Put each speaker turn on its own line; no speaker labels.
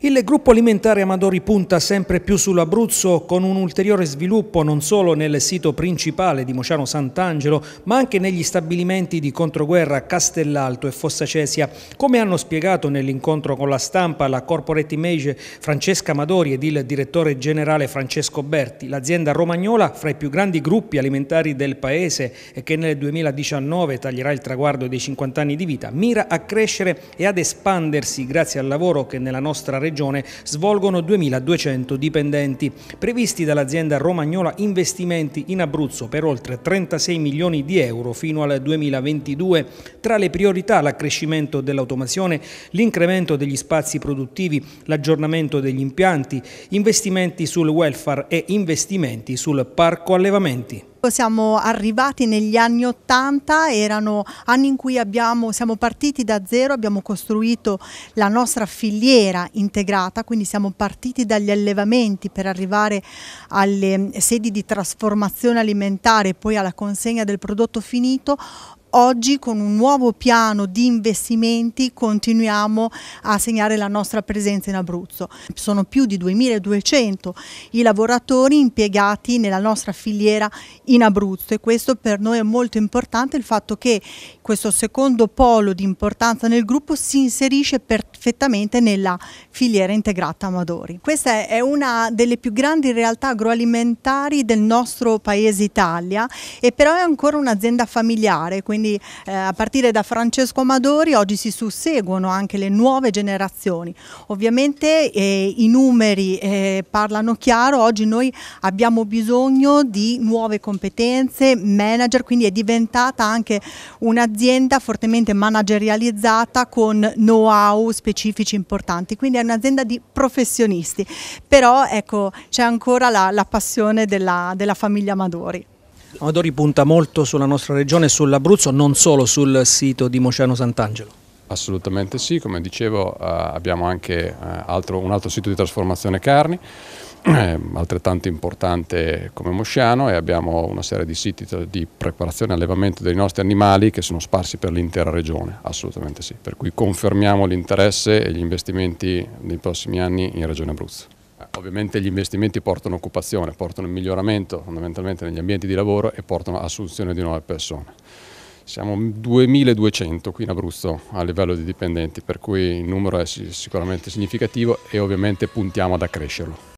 Il gruppo alimentare Amadori punta sempre più sull'Abruzzo con un ulteriore sviluppo non solo nel sito principale di Mociano Sant'Angelo ma anche negli stabilimenti di controguerra Castellalto e Fossa Cesia. Come hanno spiegato nell'incontro con la stampa la corporate image Francesca Amadori ed il direttore generale Francesco Berti, l'azienda romagnola fra i più grandi gruppi alimentari del paese e che nel 2019 taglierà il traguardo dei 50 anni di vita mira a crescere e ad espandersi grazie al lavoro che nella nostra rete Regione svolgono 2.200 dipendenti. Previsti dall'azienda romagnola investimenti in Abruzzo per oltre 36 milioni di euro fino al 2022. Tra le priorità l'accrescimento dell'automazione, l'incremento degli spazi produttivi, l'aggiornamento degli impianti, investimenti sul welfare e investimenti sul parco allevamenti.
Siamo arrivati negli anni Ottanta, erano anni in cui abbiamo, siamo partiti da zero, abbiamo costruito la nostra filiera integrata, quindi siamo partiti dagli allevamenti per arrivare alle sedi di trasformazione alimentare e poi alla consegna del prodotto finito oggi con un nuovo piano di investimenti continuiamo a segnare la nostra presenza in Abruzzo. Sono più di 2200 i lavoratori impiegati nella nostra filiera in Abruzzo e questo per noi è molto importante il fatto che questo secondo polo di importanza nel gruppo si inserisce perfettamente nella filiera integrata Amadori. Questa è una delle più grandi realtà agroalimentari del nostro paese Italia e però è ancora un'azienda familiare, quindi quindi eh, a partire da Francesco Amadori oggi si susseguono anche le nuove generazioni. Ovviamente eh, i numeri eh, parlano chiaro, oggi noi abbiamo bisogno di nuove competenze, manager, quindi è diventata anche un'azienda fortemente managerializzata con know-how specifici importanti, quindi è un'azienda di professionisti, però ecco c'è ancora la, la passione della, della famiglia Amadori.
Amadori punta molto sulla nostra regione e sull'Abruzzo, non solo
sul sito di Mociano Sant'Angelo. Assolutamente sì, come dicevo eh, abbiamo anche eh, altro, un altro sito di trasformazione carni, eh, altrettanto importante come Mosciano e abbiamo una serie di siti di preparazione e allevamento dei nostri animali che sono sparsi per l'intera regione, assolutamente sì, per cui confermiamo l'interesse e gli investimenti nei prossimi anni in Regione Abruzzo. Ovviamente gli investimenti portano occupazione, portano miglioramento fondamentalmente negli ambienti di lavoro e portano assunzione di nuove persone. Siamo 2200 qui in Abruzzo a livello di dipendenti, per cui il numero è sicuramente significativo e ovviamente puntiamo ad accrescerlo.